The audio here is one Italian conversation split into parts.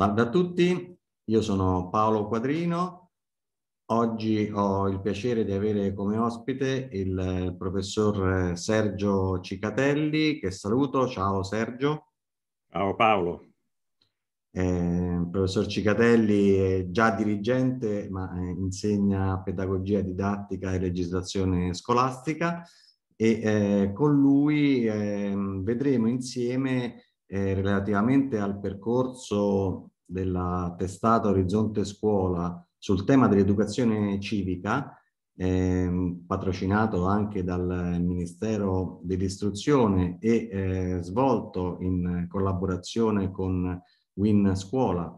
Salve a tutti, io sono Paolo Quadrino. Oggi ho il piacere di avere come ospite il eh, professor eh, Sergio Cicatelli, che saluto. Ciao Sergio. Ciao Paolo. Eh, il professor Cicatelli è già dirigente, ma eh, insegna pedagogia didattica e legislazione scolastica e eh, con lui eh, vedremo insieme relativamente al percorso della testata Orizzonte Scuola sul tema dell'educazione civica, ehm, patrocinato anche dal Ministero dell'Istruzione e eh, svolto in collaborazione con Win Scuola,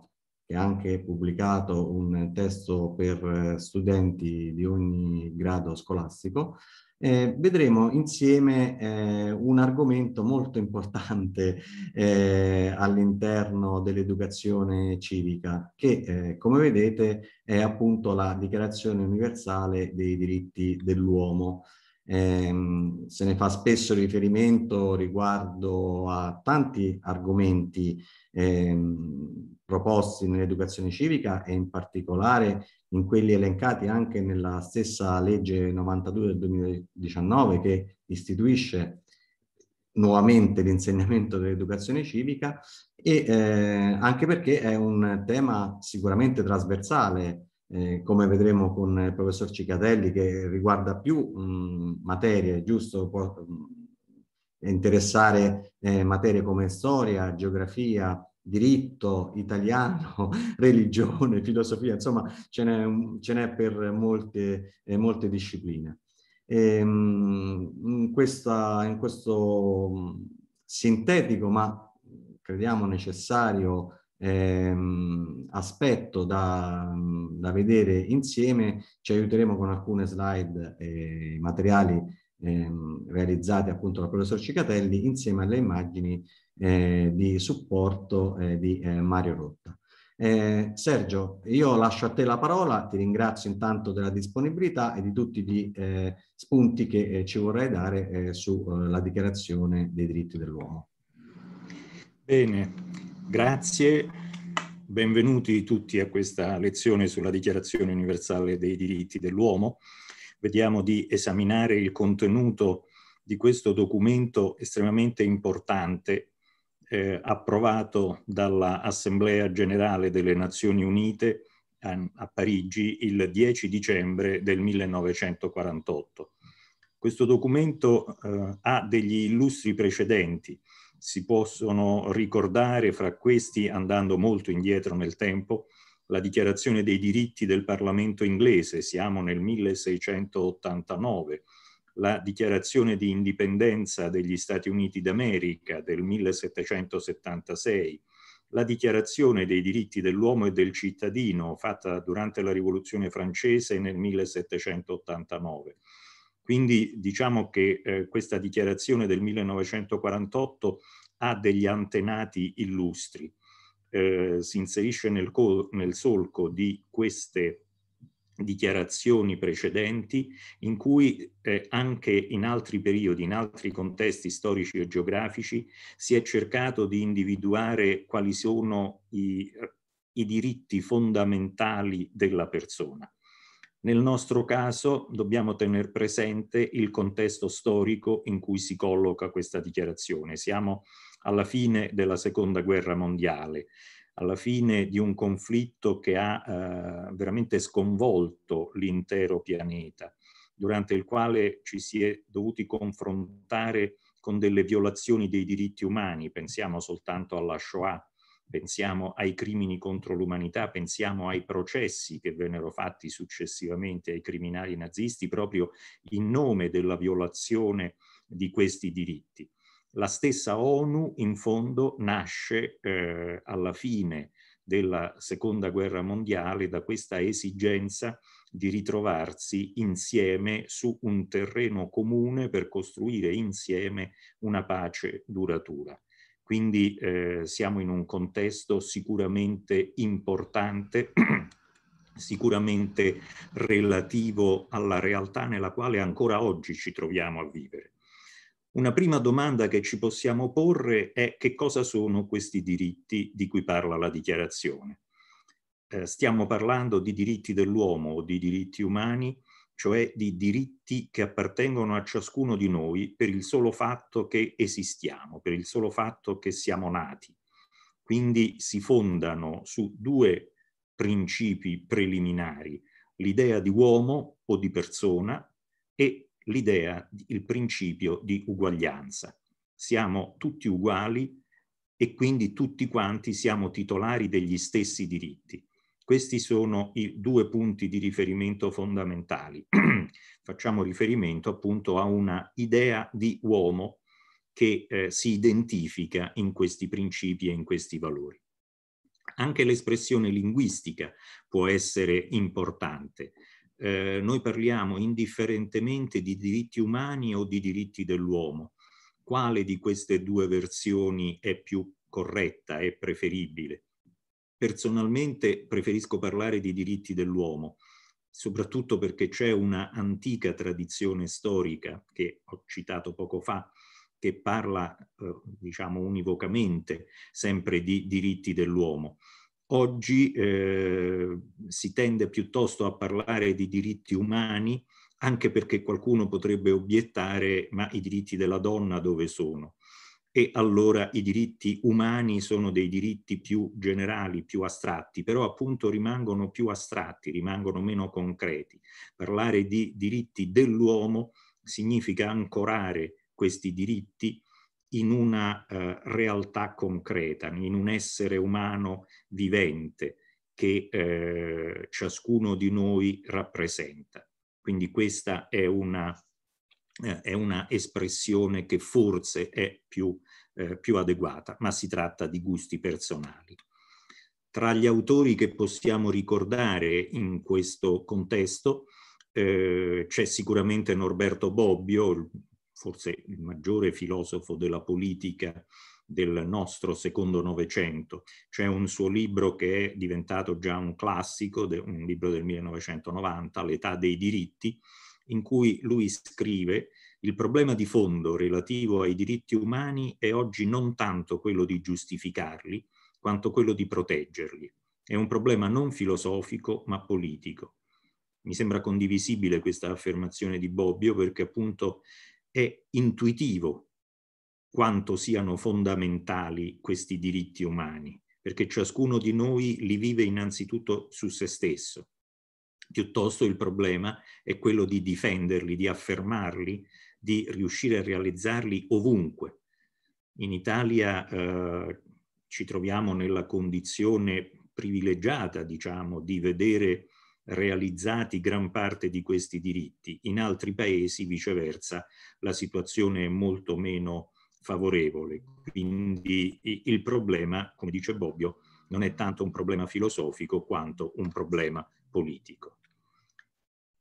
e anche pubblicato un testo per eh, studenti di ogni grado scolastico, eh, vedremo insieme eh, un argomento molto importante eh, all'interno dell'educazione civica che eh, come vedete è appunto la dichiarazione universale dei diritti dell'uomo. Ehm, se ne fa spesso riferimento riguardo a tanti argomenti ehm, proposti nell'educazione civica e in particolare in quelli elencati anche nella stessa legge 92 del 2019 che istituisce nuovamente l'insegnamento dell'educazione civica e eh, anche perché è un tema sicuramente trasversale eh, come vedremo con il professor Cicatelli che riguarda più mh, mm, materie, giusto? Può, mh, mm, interessare eh, materie come storia, geografia, diritto, italiano, religione, filosofia, insomma ce n'è, per molte, eh, molte discipline. E, ehm, in, questa, in, questo mm, sintetico ma crediamo necessario eh, aspetto da, mm, da, vedere insieme ci aiuteremo con alcune slide e materiali eh, realizzati appunto dal professor Cicatelli insieme alle immagini eh, di supporto eh, di eh, Mario Rotta. Eh, Sergio, io lascio a te la parola, ti ringrazio intanto della disponibilità e di tutti gli eh, spunti che eh, ci vorrai dare sulla dichiarazione dei diritti dell'uomo. Bene, grazie. Benvenuti tutti a questa lezione sulla Dichiarazione universale dei diritti dell'uomo. Vediamo di esaminare il contenuto di questo documento estremamente importante eh, approvato dall'Assemblea Generale delle Nazioni Unite a, a Parigi il 10 dicembre del 1948. Questo documento eh, ha degli illustri precedenti, si possono ricordare fra questi, andando molto indietro nel tempo, la dichiarazione dei diritti del Parlamento inglese, siamo nel 1689, la dichiarazione di indipendenza degli Stati Uniti d'America del 1776, la dichiarazione dei diritti dell'uomo e del cittadino fatta durante la Rivoluzione francese nel 1789. Quindi diciamo che eh, questa dichiarazione del 1948 ha degli antenati illustri, eh, si inserisce nel, nel solco di queste dichiarazioni precedenti in cui eh, anche in altri periodi, in altri contesti storici e geografici si è cercato di individuare quali sono i, i diritti fondamentali della persona. Nel nostro caso dobbiamo tenere presente il contesto storico in cui si colloca questa dichiarazione. Siamo alla fine della seconda guerra mondiale alla fine di un conflitto che ha eh, veramente sconvolto l'intero pianeta, durante il quale ci si è dovuti confrontare con delle violazioni dei diritti umani, pensiamo soltanto alla Shoah, pensiamo ai crimini contro l'umanità, pensiamo ai processi che vennero fatti successivamente ai criminali nazisti proprio in nome della violazione di questi diritti la stessa ONU in fondo nasce eh, alla fine della seconda guerra mondiale da questa esigenza di ritrovarsi insieme su un terreno comune per costruire insieme una pace duratura. Quindi eh, siamo in un contesto sicuramente importante, sicuramente relativo alla realtà nella quale ancora oggi ci troviamo a vivere. Una prima domanda che ci possiamo porre è che cosa sono questi diritti di cui parla la dichiarazione. Eh, stiamo parlando di diritti dell'uomo o di diritti umani, cioè di diritti che appartengono a ciascuno di noi per il solo fatto che esistiamo, per il solo fatto che siamo nati. Quindi si fondano su due principi preliminari, l'idea di uomo o di persona e l'idea, il principio di uguaglianza. Siamo tutti uguali e quindi tutti quanti siamo titolari degli stessi diritti. Questi sono i due punti di riferimento fondamentali. Facciamo riferimento appunto a una idea di uomo che eh, si identifica in questi principi e in questi valori. Anche l'espressione linguistica può essere importante eh, noi parliamo indifferentemente di diritti umani o di diritti dell'uomo. Quale di queste due versioni è più corretta, è preferibile? Personalmente preferisco parlare di diritti dell'uomo, soprattutto perché c'è una antica tradizione storica che ho citato poco fa, che parla, eh, diciamo, univocamente sempre di diritti dell'uomo. Oggi eh, si tende piuttosto a parlare di diritti umani, anche perché qualcuno potrebbe obiettare ma i diritti della donna dove sono? E allora i diritti umani sono dei diritti più generali, più astratti, però appunto rimangono più astratti, rimangono meno concreti. Parlare di diritti dell'uomo significa ancorare questi diritti in una eh, realtà concreta, in un essere umano vivente che eh, ciascuno di noi rappresenta. Quindi questa è una, eh, è una espressione che forse è più, eh, più adeguata, ma si tratta di gusti personali. Tra gli autori che possiamo ricordare in questo contesto eh, c'è sicuramente Norberto Bobbio, forse il maggiore filosofo della politica del nostro secondo Novecento. C'è un suo libro che è diventato già un classico, un libro del 1990, L'età dei diritti, in cui lui scrive il problema di fondo relativo ai diritti umani è oggi non tanto quello di giustificarli, quanto quello di proteggerli. È un problema non filosofico, ma politico. Mi sembra condivisibile questa affermazione di Bobbio perché appunto è intuitivo quanto siano fondamentali questi diritti umani, perché ciascuno di noi li vive innanzitutto su se stesso. Piuttosto il problema è quello di difenderli, di affermarli, di riuscire a realizzarli ovunque. In Italia eh, ci troviamo nella condizione privilegiata, diciamo, di vedere realizzati gran parte di questi diritti. In altri paesi, viceversa, la situazione è molto meno favorevole. Quindi il problema, come dice Bobbio, non è tanto un problema filosofico quanto un problema politico.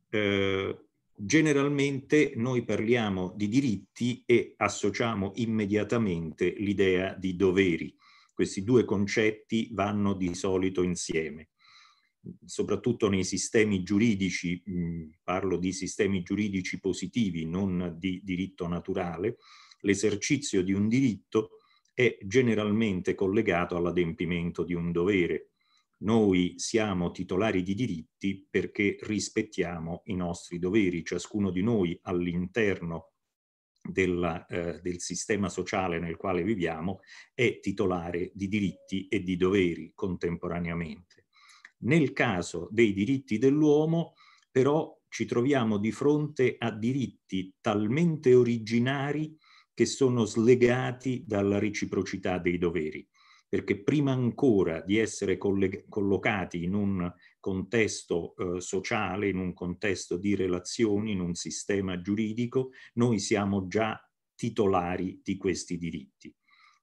Eh, generalmente noi parliamo di diritti e associamo immediatamente l'idea di doveri. Questi due concetti vanno di solito insieme soprattutto nei sistemi giuridici, mm, parlo di sistemi giuridici positivi, non di diritto naturale, l'esercizio di un diritto è generalmente collegato all'adempimento di un dovere. Noi siamo titolari di diritti perché rispettiamo i nostri doveri, ciascuno di noi all'interno della, eh, del sistema sociale nel quale viviamo è titolare di diritti e di doveri contemporaneamente. Nel caso dei diritti dell'uomo, però, ci troviamo di fronte a diritti talmente originari che sono slegati dalla reciprocità dei doveri, perché prima ancora di essere collocati in un contesto eh, sociale, in un contesto di relazioni, in un sistema giuridico, noi siamo già titolari di questi diritti.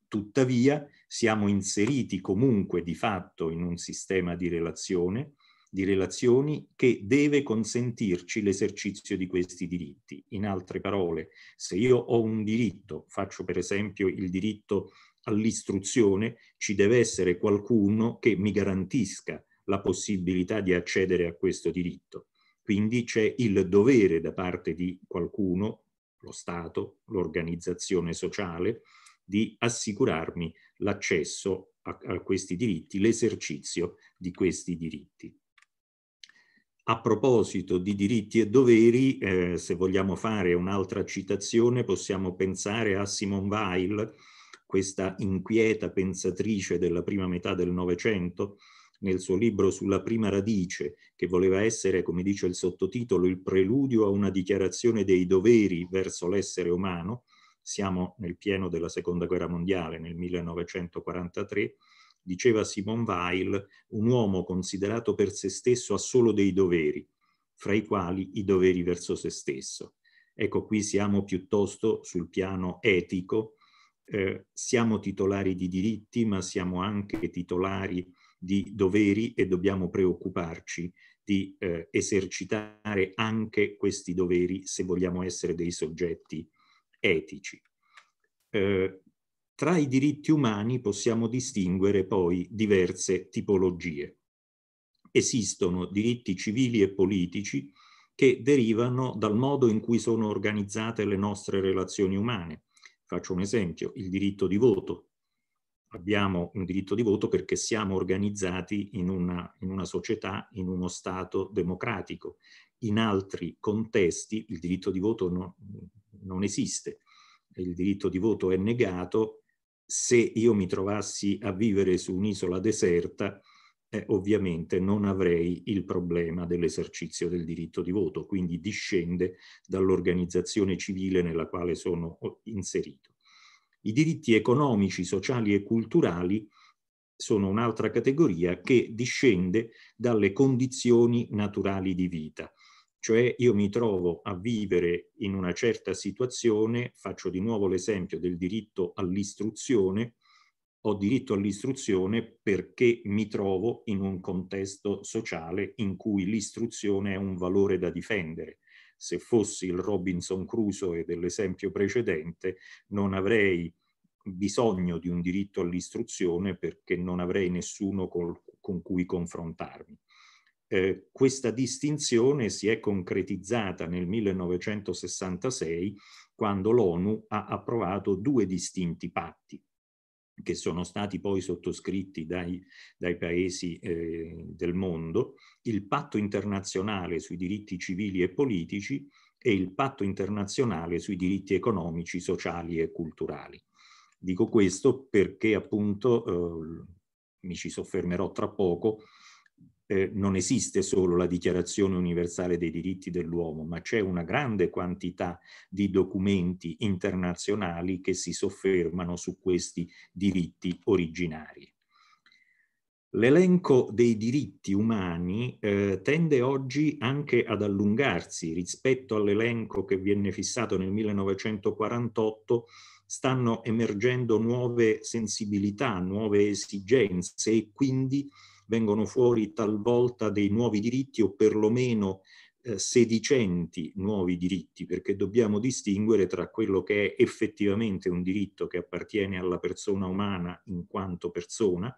Tuttavia, siamo inseriti comunque di fatto in un sistema di relazione, di relazioni che deve consentirci l'esercizio di questi diritti. In altre parole, se io ho un diritto, faccio per esempio il diritto all'istruzione, ci deve essere qualcuno che mi garantisca la possibilità di accedere a questo diritto. Quindi c'è il dovere da parte di qualcuno, lo Stato, l'organizzazione sociale, di assicurarmi l'accesso a, a questi diritti, l'esercizio di questi diritti. A proposito di diritti e doveri, eh, se vogliamo fare un'altra citazione, possiamo pensare a Simone Weil, questa inquieta pensatrice della prima metà del Novecento, nel suo libro sulla prima radice, che voleva essere, come dice il sottotitolo, il preludio a una dichiarazione dei doveri verso l'essere umano, siamo nel pieno della seconda guerra mondiale, nel 1943, diceva Simone Weil, un uomo considerato per se stesso ha solo dei doveri, fra i quali i doveri verso se stesso. Ecco, qui siamo piuttosto sul piano etico, eh, siamo titolari di diritti, ma siamo anche titolari di doveri e dobbiamo preoccuparci di eh, esercitare anche questi doveri se vogliamo essere dei soggetti etici. Eh, tra i diritti umani possiamo distinguere poi diverse tipologie. Esistono diritti civili e politici che derivano dal modo in cui sono organizzate le nostre relazioni umane. Faccio un esempio, il diritto di voto. Abbiamo un diritto di voto perché siamo organizzati in una, in una società, in uno Stato democratico. In altri contesti il diritto di voto non, non esiste, il diritto di voto è negato, se io mi trovassi a vivere su un'isola deserta, eh, ovviamente non avrei il problema dell'esercizio del diritto di voto, quindi discende dall'organizzazione civile nella quale sono inserito. I diritti economici, sociali e culturali sono un'altra categoria che discende dalle condizioni naturali di vita. Cioè io mi trovo a vivere in una certa situazione, faccio di nuovo l'esempio del diritto all'istruzione, ho diritto all'istruzione perché mi trovo in un contesto sociale in cui l'istruzione è un valore da difendere. Se fossi il Robinson Crusoe dell'esempio precedente, non avrei bisogno di un diritto all'istruzione perché non avrei nessuno col, con cui confrontarmi. Eh, questa distinzione si è concretizzata nel 1966 quando l'ONU ha approvato due distinti patti che sono stati poi sottoscritti dai, dai paesi eh, del mondo, il patto internazionale sui diritti civili e politici e il patto internazionale sui diritti economici, sociali e culturali. Dico questo perché appunto eh, mi ci soffermerò tra poco, eh, non esiste solo la Dichiarazione universale dei diritti dell'uomo, ma c'è una grande quantità di documenti internazionali che si soffermano su questi diritti originari. L'elenco dei diritti umani eh, tende oggi anche ad allungarsi rispetto all'elenco che viene fissato nel 1948 stanno emergendo nuove sensibilità, nuove esigenze e quindi vengono fuori talvolta dei nuovi diritti o perlomeno eh, sedicenti nuovi diritti, perché dobbiamo distinguere tra quello che è effettivamente un diritto che appartiene alla persona umana in quanto persona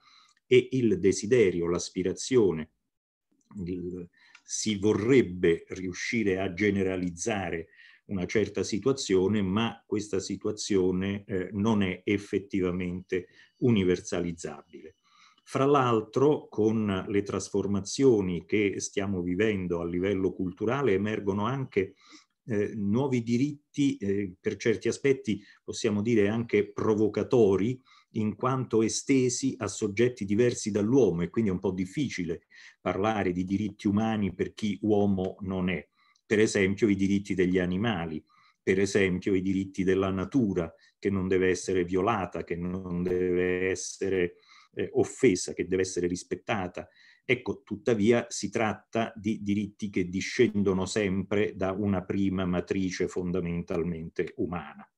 e il desiderio, l'aspirazione, il, si vorrebbe riuscire a generalizzare una certa situazione, ma questa situazione eh, non è effettivamente universalizzabile. Fra l'altro, con le trasformazioni che stiamo vivendo a livello culturale, emergono anche eh, nuovi diritti, eh, per certi aspetti possiamo dire anche provocatori, in quanto estesi a soggetti diversi dall'uomo e quindi è un po' difficile parlare di diritti umani per chi uomo non è. Per esempio i diritti degli animali, per esempio i diritti della natura che non deve essere violata, che non deve essere eh, offesa che deve essere rispettata. Ecco, tuttavia si tratta di diritti che discendono sempre da una prima matrice fondamentalmente umana.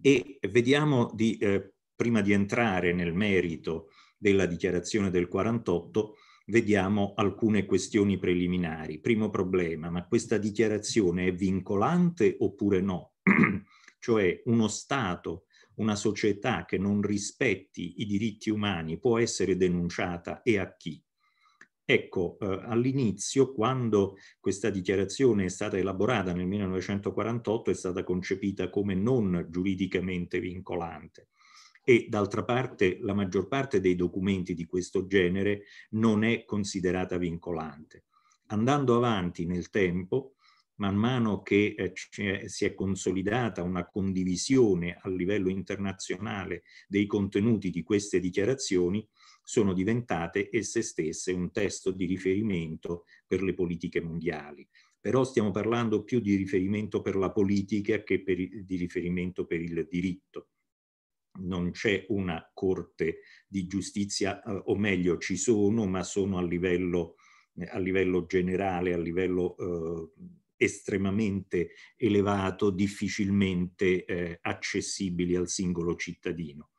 E vediamo di, eh, prima di entrare nel merito della dichiarazione del 48, vediamo alcune questioni preliminari. Primo problema, ma questa dichiarazione è vincolante oppure no? cioè uno Stato una società che non rispetti i diritti umani può essere denunciata e a chi? Ecco, eh, all'inizio, quando questa dichiarazione è stata elaborata nel 1948, è stata concepita come non giuridicamente vincolante e d'altra parte la maggior parte dei documenti di questo genere non è considerata vincolante. Andando avanti nel tempo, man mano che eh, si è consolidata una condivisione a livello internazionale dei contenuti di queste dichiarazioni, sono diventate esse stesse un testo di riferimento per le politiche mondiali. Però stiamo parlando più di riferimento per la politica che per, di riferimento per il diritto non c'è una corte di giustizia, eh, o meglio ci sono, ma sono a livello, eh, a livello generale, a livello eh, estremamente elevato, difficilmente eh, accessibili al singolo cittadino.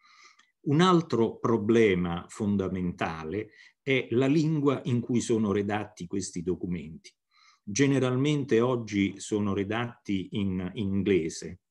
Un altro problema fondamentale è la lingua in cui sono redatti questi documenti. Generalmente oggi sono redatti in, in inglese,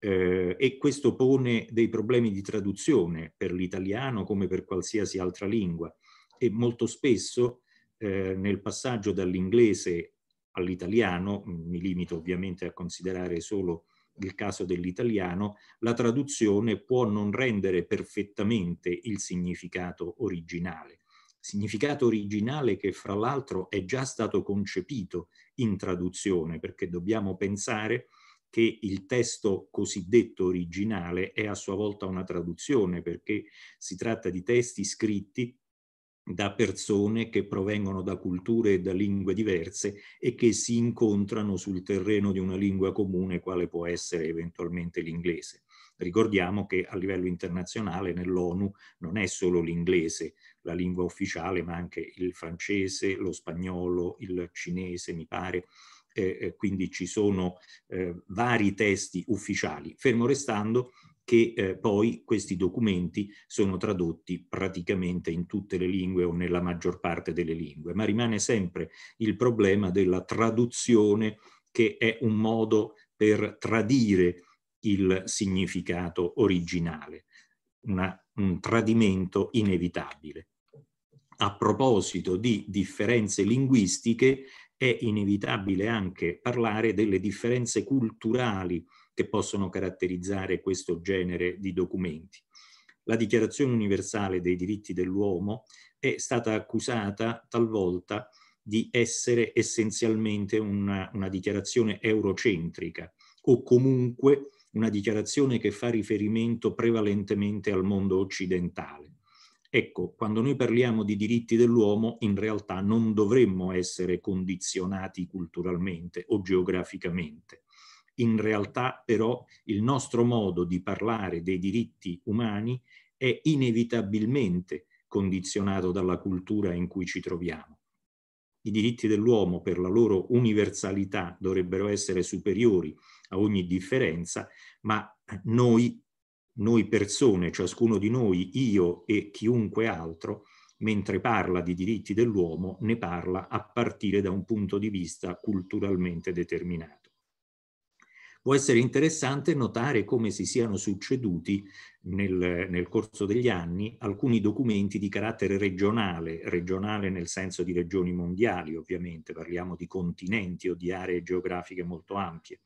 eh, e questo pone dei problemi di traduzione per l'italiano come per qualsiasi altra lingua e molto spesso eh, nel passaggio dall'inglese all'italiano, mi limito ovviamente a considerare solo il caso dell'italiano, la traduzione può non rendere perfettamente il significato originale. Significato originale che fra l'altro è già stato concepito in traduzione, perché dobbiamo pensare che il testo cosiddetto originale è a sua volta una traduzione, perché si tratta di testi scritti da persone che provengono da culture e da lingue diverse e che si incontrano sul terreno di una lingua comune quale può essere eventualmente l'inglese. Ricordiamo che a livello internazionale nell'ONU non è solo l'inglese la lingua ufficiale, ma anche il francese, lo spagnolo, il cinese, mi pare. Eh, eh quindi ci sono eh, vari testi ufficiali, fermo restando che eh, poi questi documenti sono tradotti praticamente in tutte le lingue o nella maggior parte delle lingue, ma rimane sempre il problema della traduzione che è un modo per tradire il significato originale, Una, un tradimento inevitabile. A proposito di differenze linguistiche, è inevitabile anche parlare delle differenze culturali che possono caratterizzare questo genere di documenti. La Dichiarazione universale dei diritti dell'uomo è stata accusata talvolta di essere essenzialmente una, una dichiarazione eurocentrica o comunque una dichiarazione che fa riferimento prevalentemente al mondo occidentale. Ecco, quando noi parliamo di diritti dell'uomo, in realtà non dovremmo essere condizionati culturalmente o geograficamente in realtà però il nostro modo di parlare dei diritti umani è inevitabilmente condizionato dalla cultura in cui ci troviamo. I diritti dell'uomo per la loro universalità dovrebbero essere superiori a ogni differenza, ma noi, noi persone, ciascuno di noi, io e chiunque altro, mentre parla di diritti dell'uomo, ne parla a partire da un punto di vista culturalmente determinato. Può essere interessante notare come si siano succeduti nel, nel corso degli anni alcuni documenti di carattere regionale, regionale nel senso di regioni mondiali ovviamente, parliamo di continenti o di aree geografiche molto ampie.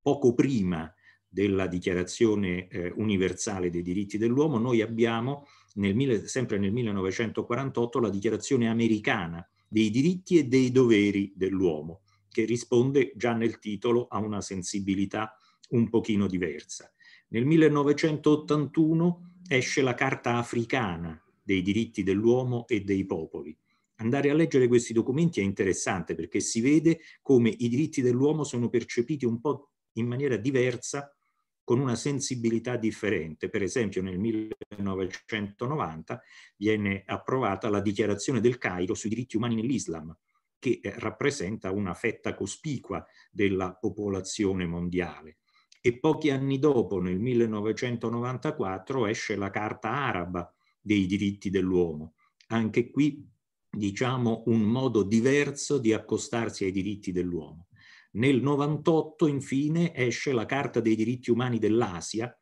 Poco prima della Dichiarazione eh, Universale dei Diritti dell'Uomo, noi abbiamo, nel, sempre nel 1948, la Dichiarazione Americana dei diritti e dei doveri dell'uomo, che risponde già nel titolo a una sensibilità un pochino diversa. Nel 1981 esce la Carta africana dei diritti dell'uomo e dei popoli. Andare a leggere questi documenti è interessante perché si vede come i diritti dell'uomo sono percepiti un po' in maniera diversa con una sensibilità differente. Per esempio nel 1990 viene approvata la dichiarazione del Cairo sui diritti umani nell'Islam, che eh, rappresenta una fetta cospicua della popolazione mondiale. E pochi anni dopo, nel 1994, esce la Carta araba dei diritti dell'uomo. Anche qui, diciamo, un modo diverso di accostarsi ai diritti dell'uomo. Nel 1998, infine, esce la Carta dei diritti umani dell'Asia,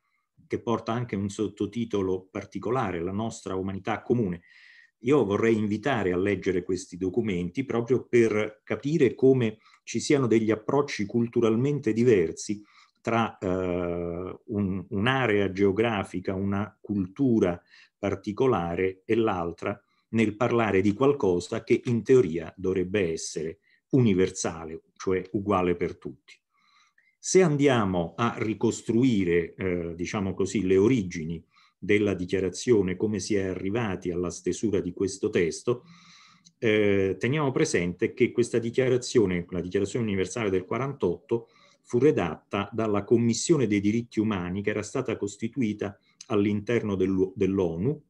che porta anche un sottotitolo particolare, la nostra umanità comune. Io vorrei invitare a leggere questi documenti proprio per capire come ci siano degli approcci culturalmente diversi tra eh, un'area geografica, una cultura particolare e l'altra nel parlare di qualcosa che in teoria dovrebbe essere universale, cioè uguale per tutti. Se andiamo a ricostruire, eh, diciamo così, le origini della dichiarazione, come si è arrivati alla stesura di questo testo, eh, teniamo presente che questa dichiarazione, la dichiarazione universale del 48, fu redatta dalla Commissione dei diritti umani che era stata costituita all'interno dell'ONU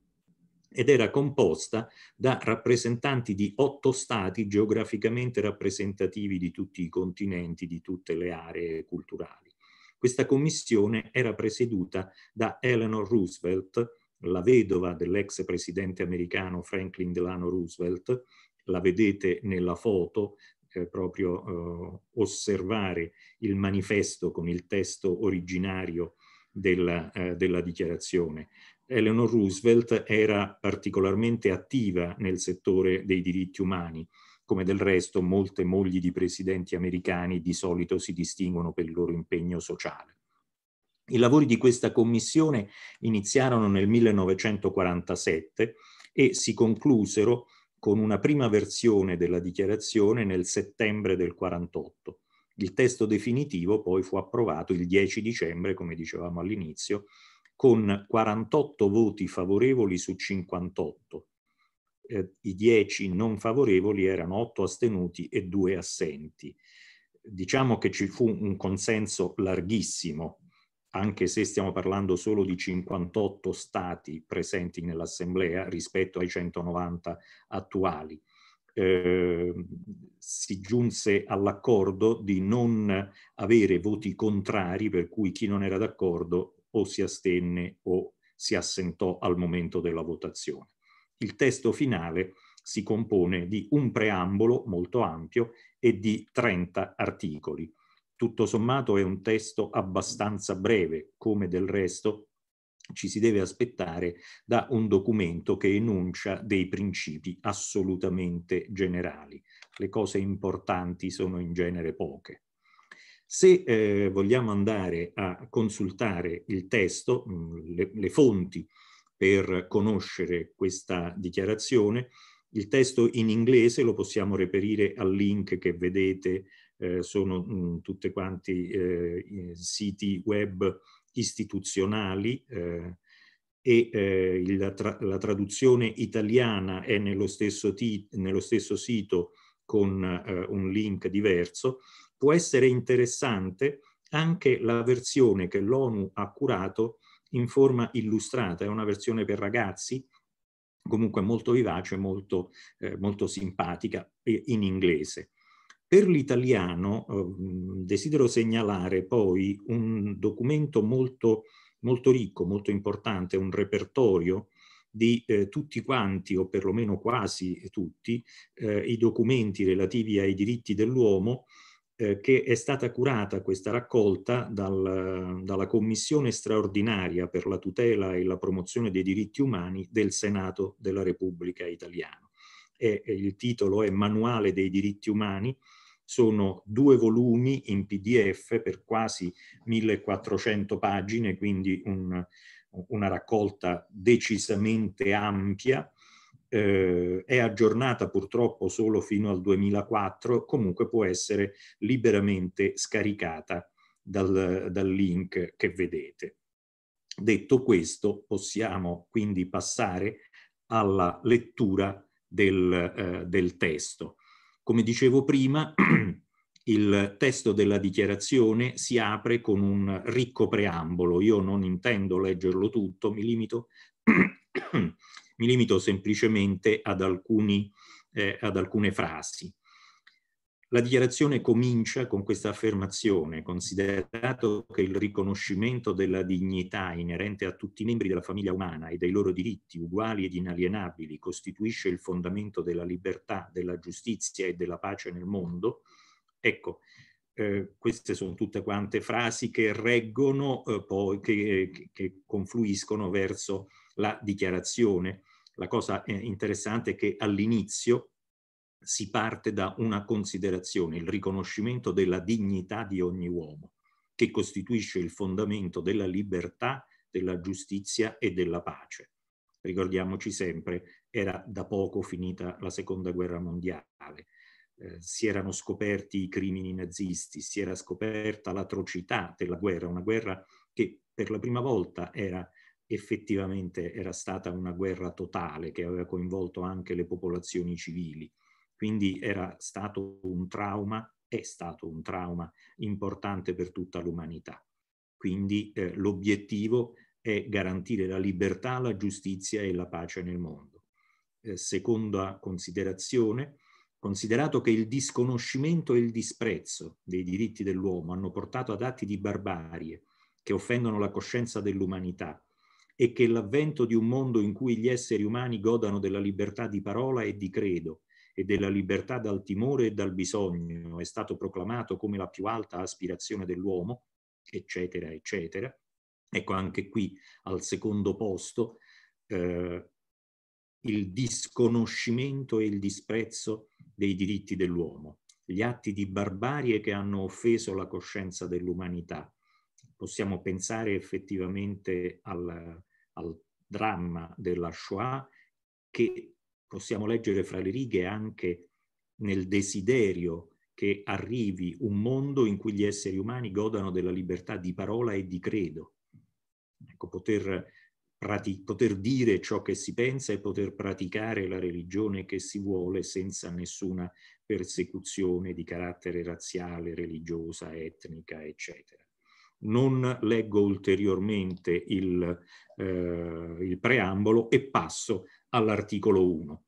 ed era composta da rappresentanti di otto stati geograficamente rappresentativi di tutti i continenti, di tutte le aree culturali. Questa commissione era presieduta da Eleanor Roosevelt, la vedova dell'ex presidente americano Franklin Delano Roosevelt, la vedete nella foto, eh, proprio eh, osservare il manifesto con il testo originario della, eh, della dichiarazione. Eleanor Roosevelt era particolarmente attiva nel settore dei diritti umani, come del resto molte mogli di presidenti americani di solito si distinguono per il loro impegno sociale. I lavori di questa commissione iniziarono nel 1947 e si conclusero con una prima versione della dichiarazione nel settembre del 48. Il testo definitivo poi fu approvato il 10 dicembre, come dicevamo all'inizio, con 48 voti favorevoli su 58, eh, i 10 non favorevoli erano 8 astenuti e 2 assenti. Diciamo che ci fu un consenso larghissimo, anche se stiamo parlando solo di 58 stati presenti nell'Assemblea rispetto ai 190 attuali. Eh, si giunse all'accordo di non avere voti contrari, per cui chi non era d'accordo o si astenne o si assentò al momento della votazione. Il testo finale si compone di un preambolo molto ampio e di 30 articoli. Tutto sommato è un testo abbastanza breve, come del resto ci si deve aspettare da un documento che enuncia dei principi assolutamente generali. Le cose importanti sono in genere poche. Se eh, vogliamo andare a consultare il testo, mh, mm, le, le fonti per conoscere questa dichiarazione. Il testo in inglese lo possiamo reperire al link che vedete, eh, sono mh, mm, tutte quanti eh, siti web istituzionali eh, e eh, il, tra, la traduzione italiana è nello stesso, nello stesso sito con eh, un link diverso. Può essere interessante anche la versione che l'ONU ha curato in forma illustrata, è una versione per ragazzi, comunque molto vivace, molto, eh, molto simpatica in inglese. Per l'italiano eh, desidero segnalare poi un documento molto, molto ricco, molto importante, un repertorio di eh, tutti quanti, o perlomeno quasi tutti, eh, i documenti relativi ai diritti dell'uomo eh, che è stata curata questa raccolta dal, dalla Commissione straordinaria per la tutela e la promozione dei diritti umani del Senato della Repubblica Italiana. E, e il titolo è Manuale dei diritti umani, sono due volumi in PDF per quasi 1400 pagine, quindi un, una raccolta decisamente ampia eh, è aggiornata purtroppo solo fino al 2004, comunque può essere liberamente scaricata dal, dal link che vedete. Detto questo, possiamo quindi passare alla lettura del, eh, del testo. Come dicevo prima, il testo della dichiarazione si apre con un ricco preambolo. Io non intendo leggerlo tutto, mi limito mi limito semplicemente ad, alcuni, eh, ad alcune frasi. La dichiarazione comincia con questa affermazione, considerato che il riconoscimento della dignità inerente a tutti i membri della famiglia umana e dei loro diritti uguali ed inalienabili costituisce il fondamento della libertà, della giustizia e della pace nel mondo. Ecco, eh, queste sono tutte quante frasi che reggono, eh, poi, che, che confluiscono verso la dichiarazione. La cosa eh, interessante è che all'inizio si parte da una considerazione, il riconoscimento della dignità di ogni uomo, che costituisce il fondamento della libertà, della giustizia e della pace. Ricordiamoci sempre, era da poco finita la seconda guerra mondiale, eh, si erano scoperti i crimini nazisti, si era scoperta l'atrocità della guerra, una guerra che per la prima volta era effettivamente era stata una guerra totale che aveva coinvolto anche le popolazioni civili. Quindi era stato un trauma, è stato un trauma importante per tutta l'umanità. Quindi eh, l'obiettivo è garantire la libertà, la giustizia e la pace nel mondo. Eh, seconda considerazione, considerato che il disconoscimento e il disprezzo dei diritti dell'uomo hanno portato ad atti di barbarie che offendono la coscienza dell'umanità e che l'avvento di un mondo in cui gli esseri umani godano della libertà di parola e di credo e della libertà dal timore e dal bisogno è stato proclamato come la più alta aspirazione dell'uomo, eccetera, eccetera. Ecco anche qui al secondo posto eh, il disconoscimento e il disprezzo dei diritti dell'uomo, gli atti di barbarie che hanno offeso la coscienza dell'umanità, possiamo pensare effettivamente al, al dramma della Shoah che possiamo leggere fra le righe anche nel desiderio che arrivi un mondo in cui gli esseri umani godano della libertà di parola e di credo. Ecco, poter, poter, dire ciò che si pensa e poter praticare la religione che si vuole senza nessuna persecuzione di carattere razziale, religiosa, etnica, eccetera non leggo ulteriormente il, eh, il preambolo e passo all'articolo 1.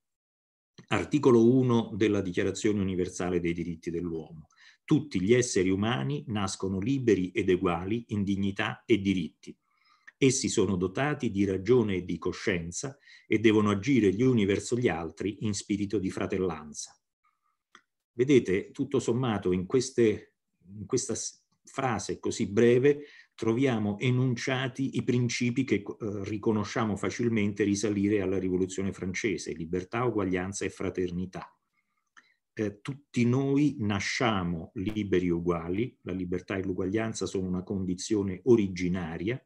Articolo 1 della Dichiarazione universale dei diritti dell'uomo. Tutti gli esseri umani nascono liberi ed uguali in dignità e diritti. Essi sono dotati di ragione e di coscienza e devono agire gli uni verso gli altri in spirito di fratellanza. Vedete, tutto sommato, in, queste, in questa frase così breve troviamo enunciati i principi che eh, riconosciamo facilmente risalire alla Rivoluzione francese, libertà, uguaglianza e fraternità. Eh, tutti noi nasciamo liberi e uguali, la libertà e l'uguaglianza sono una condizione originaria,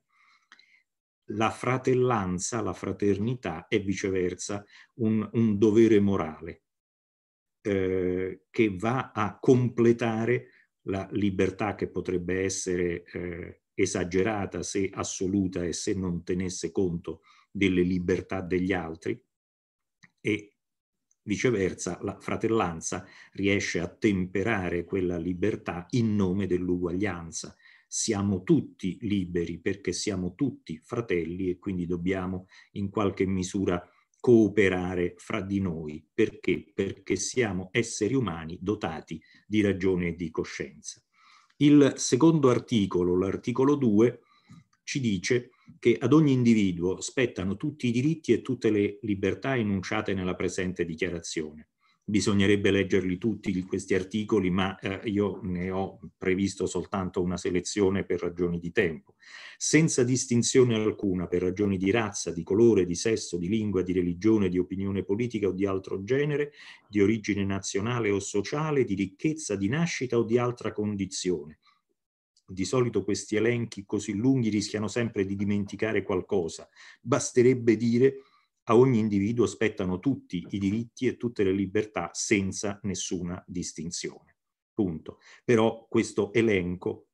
la fratellanza, la fraternità è viceversa un, un dovere morale eh, che va a completare la libertà che potrebbe essere eh, esagerata se assoluta e se non tenesse conto delle libertà degli altri e viceversa la fratellanza riesce a temperare quella libertà in nome dell'uguaglianza. Siamo tutti liberi perché siamo tutti fratelli e quindi dobbiamo in qualche misura cooperare fra di noi. Perché? Perché siamo esseri umani dotati di ragione e di coscienza. Il secondo articolo, l'articolo 2, ci dice che ad ogni individuo spettano tutti i diritti e tutte le libertà enunciate nella presente dichiarazione bisognerebbe leggerli tutti questi articoli, ma eh, io ne ho previsto soltanto una selezione per ragioni di tempo. Senza distinzione alcuna per ragioni di razza, di colore, di sesso, di lingua, di religione, di opinione politica o di altro genere, di origine nazionale o sociale, di ricchezza, di nascita o di altra condizione. Di solito questi elenchi così lunghi rischiano sempre di dimenticare qualcosa. Basterebbe dire a ogni individuo spettano tutti i diritti e tutte le libertà senza nessuna distinzione. Punto. Però questo elenco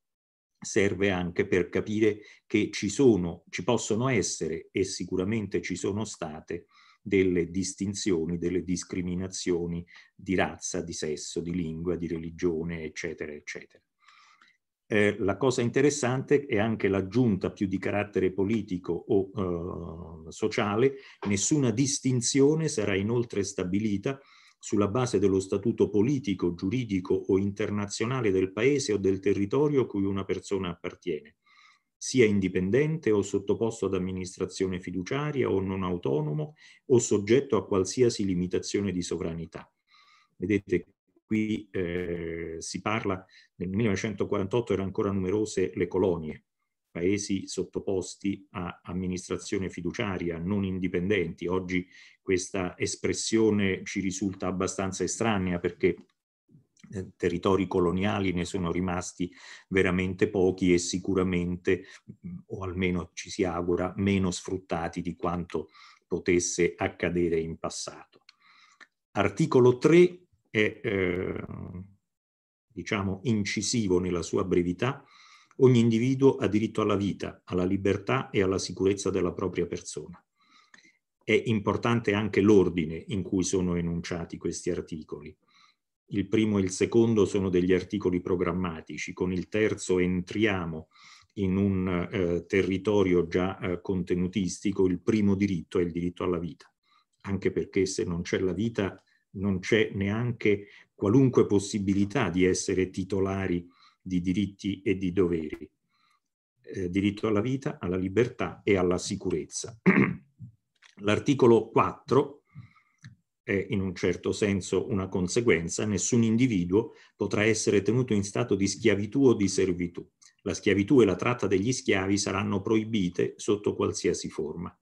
serve anche per capire che ci sono, ci possono essere e sicuramente ci sono state delle distinzioni, delle discriminazioni di razza, di sesso, di lingua, di religione, eccetera, eccetera. Eh, la cosa interessante è anche l'aggiunta più di carattere politico o eh, sociale, nessuna distinzione sarà inoltre stabilita sulla base dello statuto politico, giuridico o internazionale del paese o del territorio a cui una persona appartiene, sia indipendente o sottoposto ad amministrazione fiduciaria o non autonomo o soggetto a qualsiasi limitazione di sovranità. Vedete, qui eh, si parla, nel 1948 erano ancora numerose le colonie, paesi sottoposti a amministrazione fiduciaria, non indipendenti. Oggi questa espressione ci risulta abbastanza estranea perché eh, territori coloniali ne sono rimasti veramente pochi e sicuramente, mm, o almeno ci si augura, meno sfruttati di quanto potesse accadere in passato. Articolo 3 è eh, diciamo incisivo nella sua brevità, ogni individuo ha diritto alla vita, alla libertà e alla sicurezza della propria persona. È importante anche l'ordine in cui sono enunciati questi articoli. Il primo e il secondo sono degli articoli programmatici, con il terzo entriamo in un eh, territorio già eh, contenutistico, il primo diritto è il diritto alla vita, anche perché se non c'è la vita non c'è neanche qualunque possibilità di essere titolari di diritti e di doveri. Eh, diritto alla vita, alla libertà e alla sicurezza. L'articolo 4 è in un certo senso una conseguenza, nessun individuo potrà essere tenuto in stato di schiavitù o di servitù. La schiavitù e la tratta degli schiavi saranno proibite sotto qualsiasi forma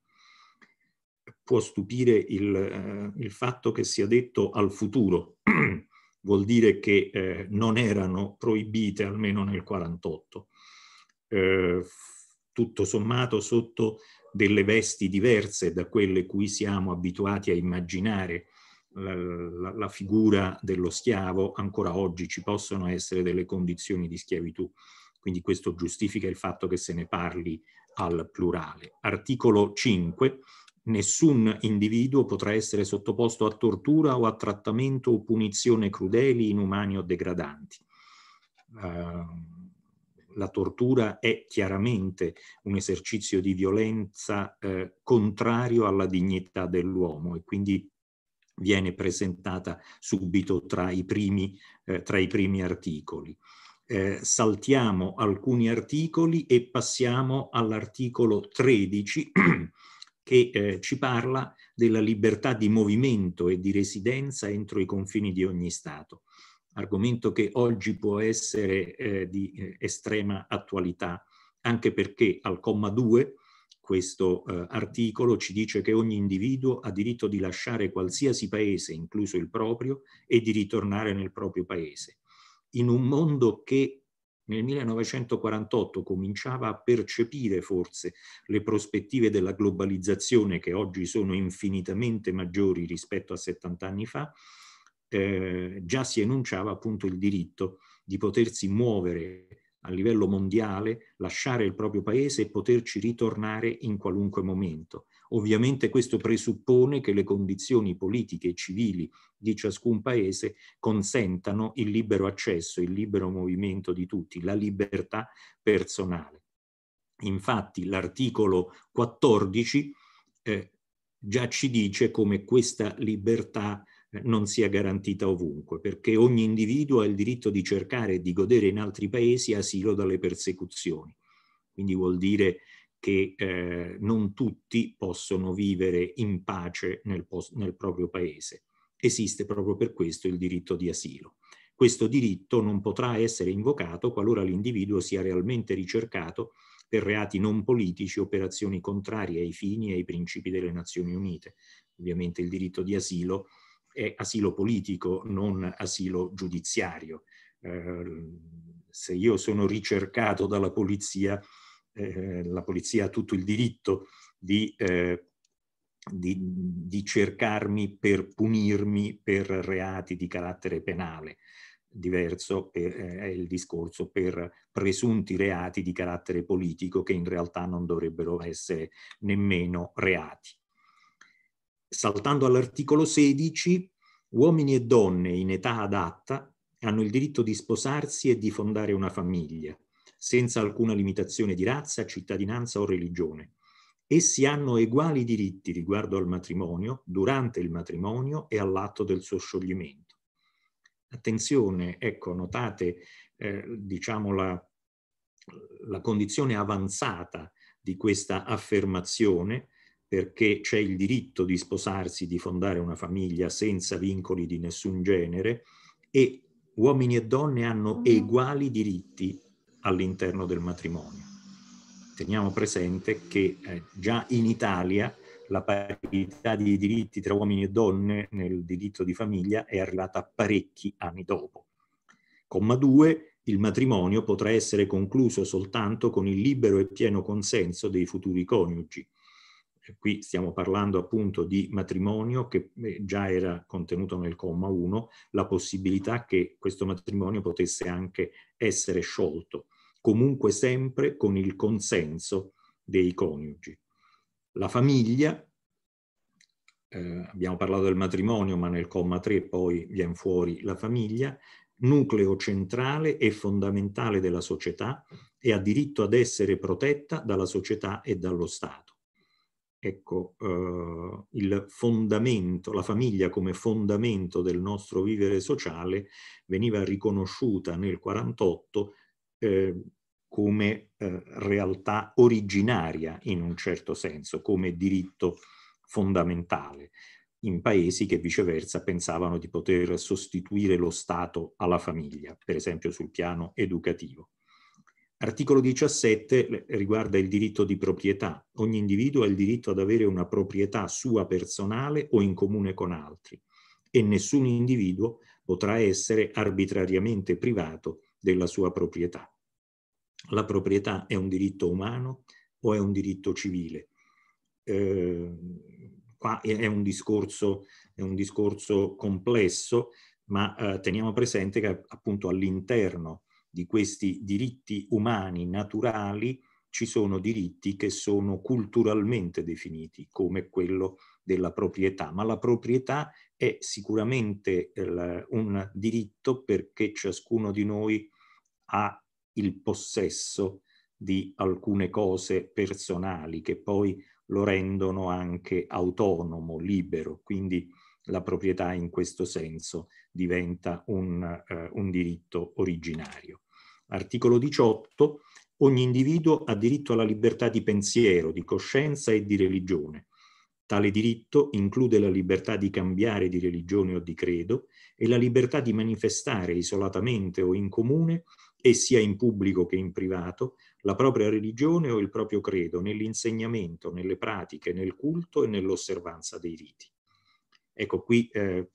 può stupire il, eh, il, fatto che sia detto al futuro, vuol dire che eh, non erano proibite almeno nel 48. Eh, tutto sommato sotto delle vesti diverse da quelle cui siamo abituati a immaginare la, la, la figura dello schiavo, ancora oggi ci possono essere delle condizioni di schiavitù. Quindi questo giustifica il fatto che se ne parli al plurale. Articolo 5 nessun individuo potrà essere sottoposto a tortura o a trattamento o punizione crudeli, inumani o degradanti. Uh, la tortura è chiaramente un esercizio di violenza eh, contrario alla dignità dell'uomo e quindi viene presentata subito tra i primi, eh, tra i primi articoli. Eh, saltiamo alcuni articoli e passiamo all'articolo 13 che eh, ci parla della libertà di movimento e di residenza entro i confini di ogni Stato, argomento che oggi può essere eh, di eh, estrema attualità, anche perché al comma 2 questo eh, articolo ci dice che ogni individuo ha diritto di lasciare qualsiasi paese, incluso il proprio, e di ritornare nel proprio paese. In un mondo che nel 1948 cominciava a percepire forse le prospettive della globalizzazione che oggi sono infinitamente maggiori rispetto a 70 anni fa, eh, già si enunciava appunto il diritto di potersi muovere a livello mondiale, lasciare il proprio paese e poterci ritornare in qualunque momento. Ovviamente questo presuppone che le condizioni politiche e civili di ciascun paese consentano il libero accesso, il libero movimento di tutti, la libertà personale. Infatti l'articolo 14 eh, già ci dice come questa libertà eh, non sia garantita ovunque, perché ogni individuo ha il diritto di cercare e di godere in altri paesi asilo dalle persecuzioni. Quindi vuol dire che eh, non tutti possono vivere in pace nel, nel proprio paese. Esiste proprio per questo il diritto di asilo. Questo diritto non potrà essere invocato qualora l'individuo sia realmente ricercato per reati non politici, operazioni contrarie ai fini e ai principi delle Nazioni Unite. Ovviamente il diritto di asilo è asilo politico, non asilo giudiziario. Eh, se io sono ricercato dalla polizia eh, la polizia ha tutto il diritto di, eh, di, di, cercarmi per punirmi per reati di carattere penale. Diverso eh, è il discorso per presunti reati di carattere politico che in realtà non dovrebbero essere nemmeno reati. Saltando all'articolo 16, uomini e donne in età adatta hanno il diritto di sposarsi e di fondare una famiglia, senza alcuna limitazione di razza, cittadinanza o religione. Essi hanno uguali diritti riguardo al matrimonio, durante il matrimonio e all'atto del suo scioglimento. Attenzione, ecco, notate eh, diciamo la, la condizione avanzata di questa affermazione perché c'è il diritto di sposarsi, di fondare una famiglia senza vincoli di nessun genere e uomini e donne hanno uguali mm-hmm. diritti all'interno del matrimonio. Teniamo presente che eh, già in Italia la parità di diritti tra uomini e donne nel diritto di famiglia è arrivata parecchi anni dopo. Comma 2. Il matrimonio potrà essere concluso soltanto con il libero e pieno consenso dei futuri coniugi. E qui stiamo parlando appunto di matrimonio che eh, già era contenuto nel comma 1, la possibilità che questo matrimonio potesse anche essere sciolto comunque sempre con il consenso dei coniugi. La famiglia, eh, abbiamo parlato del matrimonio, ma nel comma 3 poi viene fuori la famiglia, nucleo centrale e fondamentale della società e ha diritto ad essere protetta dalla società e dallo Stato. Ecco, eh, il fondamento, la famiglia come fondamento del nostro vivere sociale veniva riconosciuta nel 1948 Ehm, come eh, realtà originaria in un certo senso, come diritto fondamentale, in paesi che viceversa pensavano di poter sostituire lo Stato alla famiglia, per esempio sul piano educativo. Articolo 17 riguarda il diritto di proprietà. Ogni individuo ha il diritto ad avere una proprietà sua personale o in comune con altri e nessun individuo potrà essere arbitrariamente privato della sua proprietà la proprietà è un diritto umano o è un diritto civile? Eh, qua è un discorso, è un discorso complesso, ma eh, teniamo presente che appunto all'interno di questi diritti umani naturali ci sono diritti che sono culturalmente definiti come quello della proprietà, ma la proprietà è sicuramente eh, un diritto perché ciascuno di noi ha il possesso di alcune cose personali che poi lo rendono anche autonomo, libero, quindi la proprietà in questo senso diventa un, eh, un diritto originario. Articolo 18. Ogni individuo ha diritto alla libertà di pensiero, di coscienza e di religione. Tale diritto include la libertà di cambiare di religione o di credo, e la libertà di manifestare isolatamente o in comune, e sia in pubblico che in privato, la propria religione o il proprio credo nell'insegnamento, nelle pratiche, nel culto e nell'osservanza dei riti. Ecco qui eh,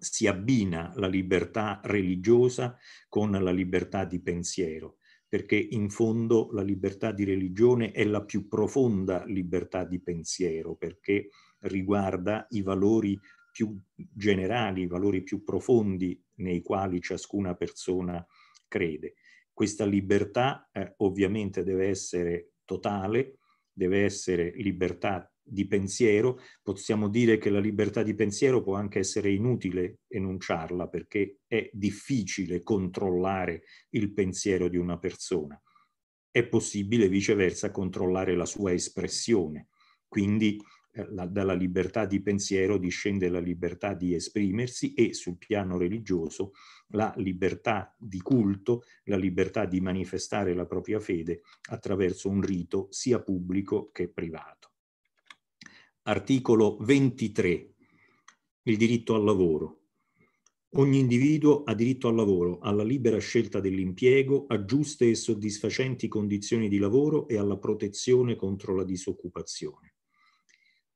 si abbina la libertà religiosa con la libertà di pensiero, perché in fondo la libertà di religione è la più profonda libertà di pensiero, perché riguarda i valori più generali, i valori più profondi nei quali ciascuna persona crede. Questa libertà eh, ovviamente deve essere totale, deve essere libertà di pensiero, possiamo dire che la libertà di pensiero può anche essere inutile enunciarla perché è difficile controllare il pensiero di una persona. È possibile viceversa controllare la sua espressione, quindi eh, la, dalla libertà di pensiero discende la libertà di esprimersi e sul piano religioso la libertà di culto, la libertà di manifestare la propria fede attraverso un rito sia pubblico che privato. Articolo 23. Il diritto al lavoro. Ogni individuo ha diritto al lavoro, alla libera scelta dell'impiego, a giuste e soddisfacenti condizioni di lavoro e alla protezione contro la disoccupazione.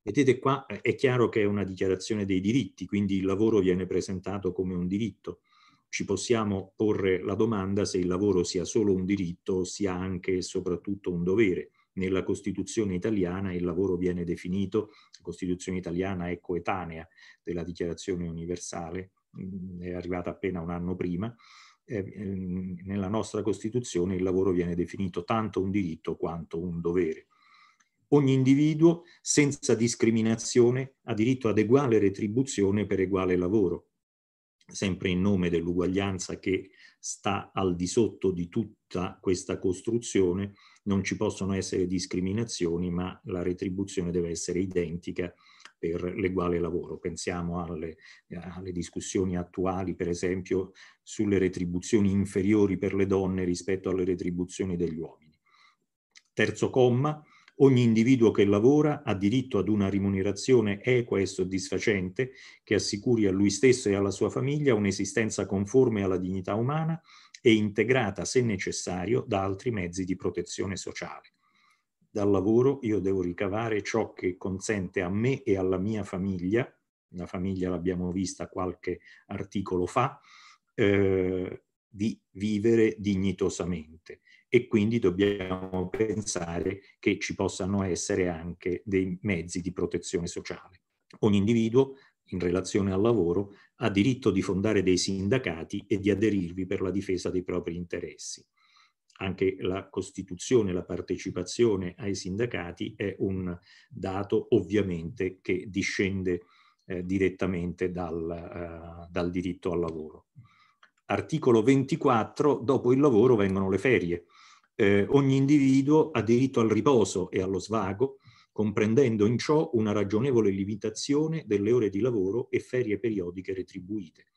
Vedete qua è chiaro che è una dichiarazione dei diritti, quindi il lavoro viene presentato come un diritto. Ci possiamo porre la domanda se il lavoro sia solo un diritto o sia anche e soprattutto un dovere. Nella Costituzione italiana il lavoro viene definito, la Costituzione italiana è coetanea della Dichiarazione universale, mm, è arrivata appena un anno prima, eh, mm, nella nostra Costituzione il lavoro viene definito tanto un diritto quanto un dovere ogni individuo, senza discriminazione, ha diritto ad uguale retribuzione per uguale lavoro, sempre in nome dell'uguaglianza che sta al di sotto di tutta questa costruzione, non ci possono essere discriminazioni, ma la retribuzione deve essere identica per l'uguale lavoro. Pensiamo alle, alle, discussioni attuali, per esempio, sulle retribuzioni inferiori per le donne rispetto alle retribuzioni degli uomini. Terzo comma, Ogni individuo che lavora ha diritto ad una rimunerazione equa e soddisfacente che assicuri a lui stesso e alla sua famiglia un'esistenza conforme alla dignità umana e integrata, se necessario, da altri mezzi di protezione sociale. Dal lavoro io devo ricavare ciò che consente a me e alla mia famiglia, la famiglia l'abbiamo vista qualche articolo fa, eh, di vivere dignitosamente e quindi dobbiamo pensare che ci possano essere anche dei mezzi di protezione sociale. Ogni individuo in relazione al lavoro ha diritto di fondare dei sindacati e di aderirvi per la difesa dei propri interessi. Anche la costituzione, la partecipazione ai sindacati è un dato ovviamente che discende eh, direttamente dal, eh, dal diritto al lavoro. Articolo 24, dopo il lavoro vengono le ferie eh, ogni individuo ha diritto al riposo e allo svago, comprendendo in ciò una ragionevole limitazione delle ore di lavoro e ferie periodiche retribuite.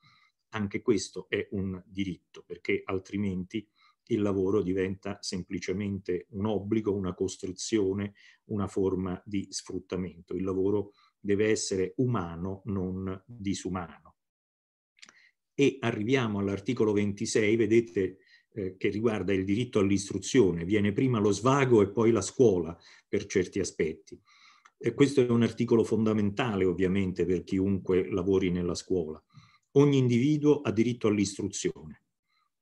Anche questo è un diritto, perché altrimenti il lavoro diventa semplicemente un obbligo, una costruzione, una forma di sfruttamento. Il lavoro deve essere umano, non disumano. E arriviamo all'articolo 26, vedete eh, che riguarda il diritto all'istruzione, viene prima lo svago e poi la scuola per certi aspetti. E questo è un articolo fondamentale ovviamente per chiunque lavori nella scuola. Ogni individuo ha diritto all'istruzione.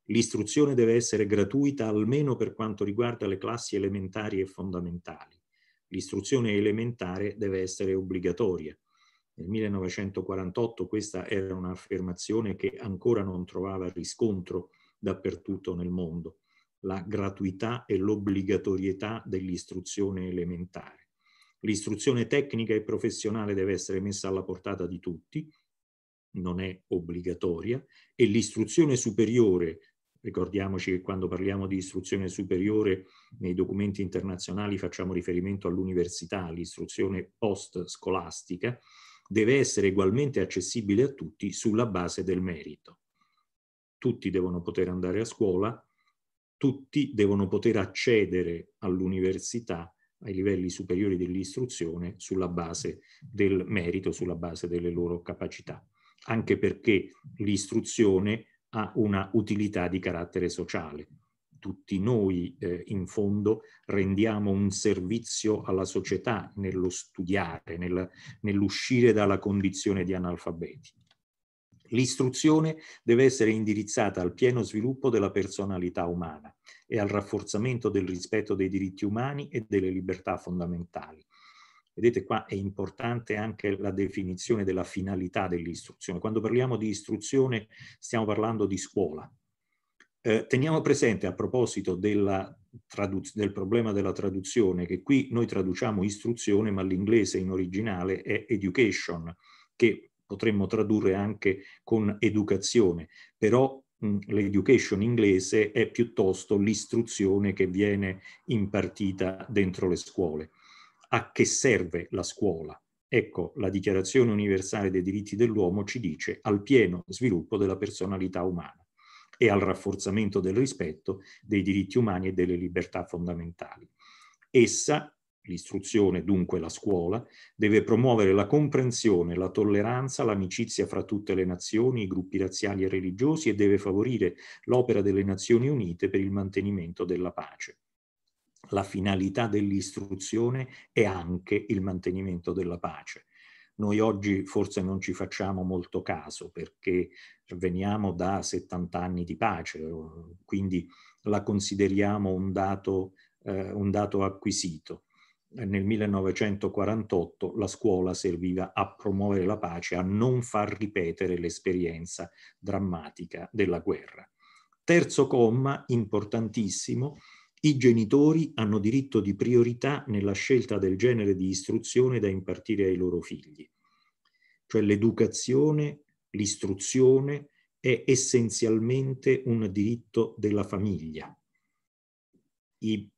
L'istruzione deve essere gratuita almeno per quanto riguarda le classi elementari e fondamentali. L'istruzione elementare deve essere obbligatoria. Nel 1948 questa era un'affermazione che ancora non trovava riscontro dappertutto nel mondo, la gratuità e l'obbligatorietà dell'istruzione elementare. L'istruzione tecnica e professionale deve essere messa alla portata di tutti, non è obbligatoria, e l'istruzione superiore, ricordiamoci che quando parliamo di istruzione superiore nei documenti internazionali facciamo riferimento all'università, all'istruzione post-scolastica, deve essere ugualmente accessibile a tutti sulla base del merito tutti devono poter andare a scuola, tutti devono poter accedere all'università ai livelli superiori dell'istruzione sulla base del merito, sulla base delle loro capacità, anche perché l'istruzione ha una utilità di carattere sociale. Tutti noi, eh, in fondo, rendiamo un servizio alla società nello studiare, nel, nell'uscire dalla condizione di analfabeti. L'istruzione deve essere indirizzata al pieno sviluppo della personalità umana e al rafforzamento del rispetto dei diritti umani e delle libertà fondamentali. Vedete qua è importante anche la definizione della finalità dell'istruzione. Quando parliamo di istruzione stiamo parlando di scuola. Eh, teniamo presente a proposito della, del problema della traduzione che qui noi traduciamo istruzione ma l'inglese in originale è education che potremmo tradurre anche con educazione, però l'education inglese è piuttosto l'istruzione che viene impartita dentro le scuole. A che serve la scuola? Ecco, la Dichiarazione universale dei diritti dell'uomo ci dice al pieno sviluppo della personalità umana e al rafforzamento del rispetto dei diritti umani e delle libertà fondamentali. Essa l'istruzione, dunque la scuola, deve promuovere la comprensione, la tolleranza, l'amicizia fra tutte le nazioni, i gruppi razziali e religiosi e deve favorire l'opera delle Nazioni Unite per il mantenimento della pace. La finalità dell'istruzione è anche il mantenimento della pace. Noi oggi forse non ci facciamo molto caso perché veniamo da 70 anni di pace, quindi la consideriamo un dato, eh, un dato acquisito nel 1948 la scuola serviva a promuovere la pace, a non far ripetere l'esperienza drammatica della guerra. Terzo comma, importantissimo, i genitori hanno diritto di priorità nella scelta del genere di istruzione da impartire ai loro figli. Cioè l'educazione, l'istruzione è essenzialmente un diritto della famiglia. I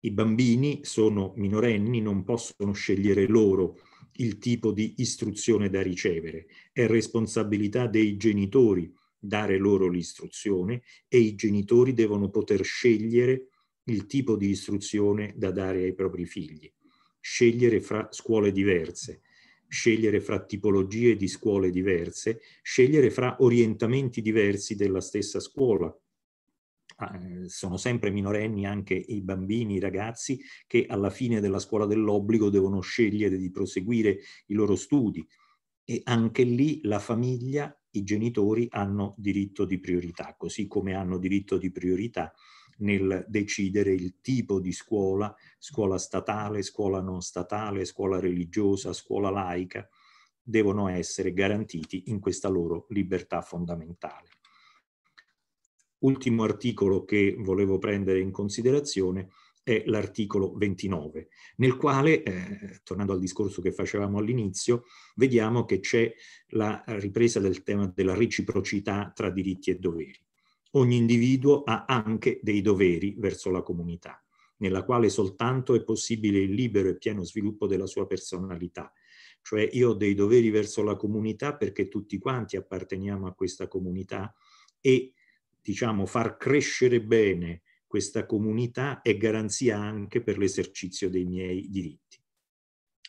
i bambini sono minorenni, non possono scegliere loro il tipo di istruzione da ricevere, è responsabilità dei genitori dare loro l'istruzione e i genitori devono poter scegliere il tipo di istruzione da dare ai propri figli, scegliere fra scuole diverse, scegliere fra tipologie di scuole diverse, scegliere fra orientamenti diversi della stessa scuola, Ah, eh, sono sempre minorenni anche i bambini, i ragazzi che alla fine della scuola dell'obbligo devono scegliere di proseguire i loro studi e anche lì la famiglia, i genitori hanno diritto di priorità, così come hanno diritto di priorità nel decidere il tipo di scuola, scuola statale, scuola non statale, scuola religiosa, scuola laica, devono essere garantiti in questa loro libertà fondamentale. Ultimo articolo che volevo prendere in considerazione è l'articolo 29, nel quale, eh, tornando al discorso che facevamo all'inizio, vediamo che c'è la ripresa del tema della reciprocità tra diritti e doveri. Ogni individuo ha anche dei doveri verso la comunità, nella quale soltanto è possibile il libero e pieno sviluppo della sua personalità, cioè io ho dei doveri verso la comunità perché tutti quanti apparteniamo a questa comunità e diciamo, far crescere bene questa comunità è garanzia anche per l'esercizio dei miei diritti.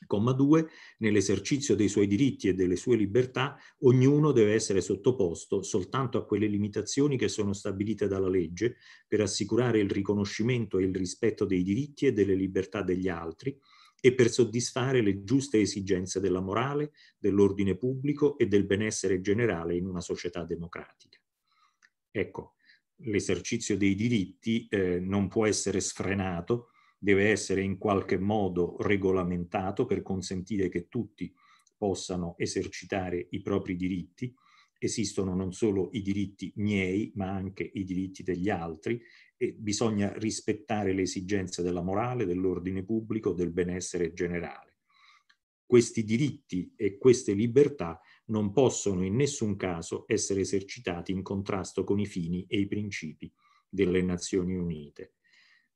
Comma 2, nell'esercizio dei suoi diritti e delle sue libertà, ognuno deve essere sottoposto soltanto a quelle limitazioni che sono stabilite dalla legge per assicurare il riconoscimento e il rispetto dei diritti e delle libertà degli altri e per soddisfare le giuste esigenze della morale, dell'ordine pubblico e del benessere generale in una società democratica. Ecco, l'esercizio dei diritti eh, non può essere sfrenato, deve essere in qualche modo regolamentato per consentire che tutti possano esercitare i propri diritti. Esistono non solo i diritti miei, ma anche i diritti degli altri e bisogna rispettare le esigenze della morale, dell'ordine pubblico, del benessere generale. Questi diritti e queste libertà non possono in nessun caso essere esercitati in contrasto con i fini e i principi delle Nazioni Unite.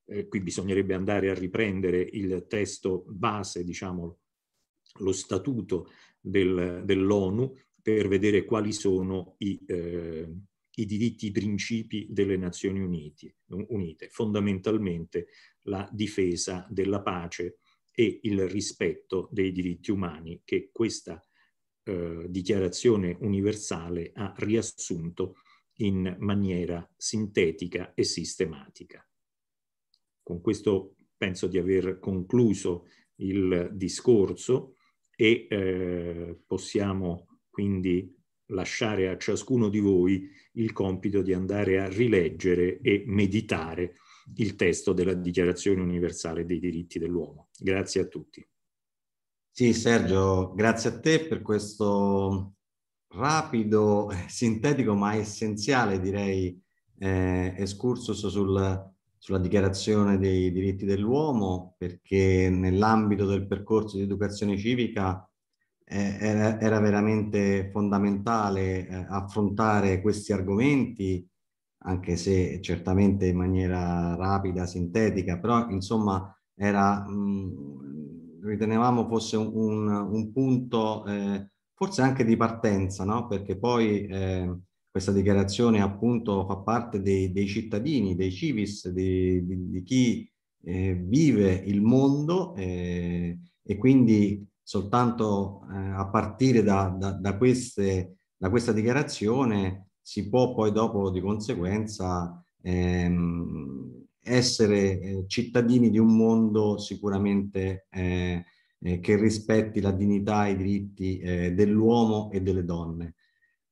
Eh, qui bisognerebbe andare a riprendere il testo base, diciamo, lo statuto del, dell'ONU per vedere quali sono i, eh, i diritti, i principi delle Nazioni Unite, Unite, fondamentalmente la difesa della pace e il rispetto dei diritti umani che questa eh, dichiarazione universale ha riassunto in maniera sintetica e sistematica. Con questo penso di aver concluso il discorso e eh, possiamo quindi lasciare a ciascuno di voi il compito di andare a rileggere e meditare il testo della Dichiarazione universale dei diritti dell'uomo. Grazie a tutti. Sì, Sergio, grazie a te per questo rapido, sintetico ma essenziale, direi, eh, escursus sul, sulla dichiarazione dei diritti dell'uomo, perché nell'ambito del percorso di educazione civica eh, era, era, veramente fondamentale eh, affrontare questi argomenti, anche se certamente in maniera rapida, sintetica, però insomma era mh, ritenevamo fosse un, un, un punto eh, forse anche di partenza, no? perché poi eh, questa dichiarazione appunto fa parte dei, dei cittadini, dei civis, di, di, di chi eh, vive il mondo eh, e quindi soltanto eh, a partire da, da, da, queste, da questa dichiarazione si può poi dopo di conseguenza ehm, essere eh, cittadini di un mondo sicuramente eh, eh, che rispetti la dignità e i diritti eh, dell'uomo e delle donne.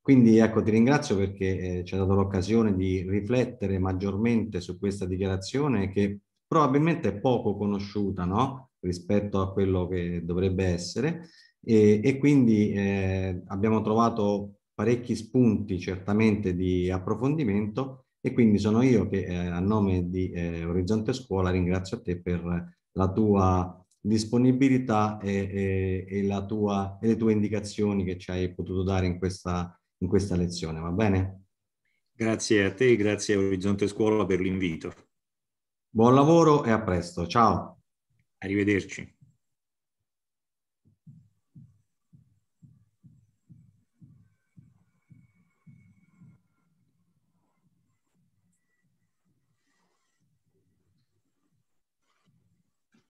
Quindi ecco, ti ringrazio perché eh, ci ha dato l'occasione di riflettere maggiormente su questa dichiarazione che probabilmente è poco conosciuta no? rispetto a quello che dovrebbe essere e, e quindi eh, abbiamo trovato parecchi spunti certamente di approfondimento e quindi sono io che eh, a nome di eh, Orizzonte Scuola ringrazio te per la tua disponibilità e, e, e, la tua, e le tue indicazioni che ci hai potuto dare in questa, in questa lezione, va bene? Grazie a te, grazie a Orizzonte Scuola per l'invito. Buon lavoro e a presto, ciao. Arrivederci.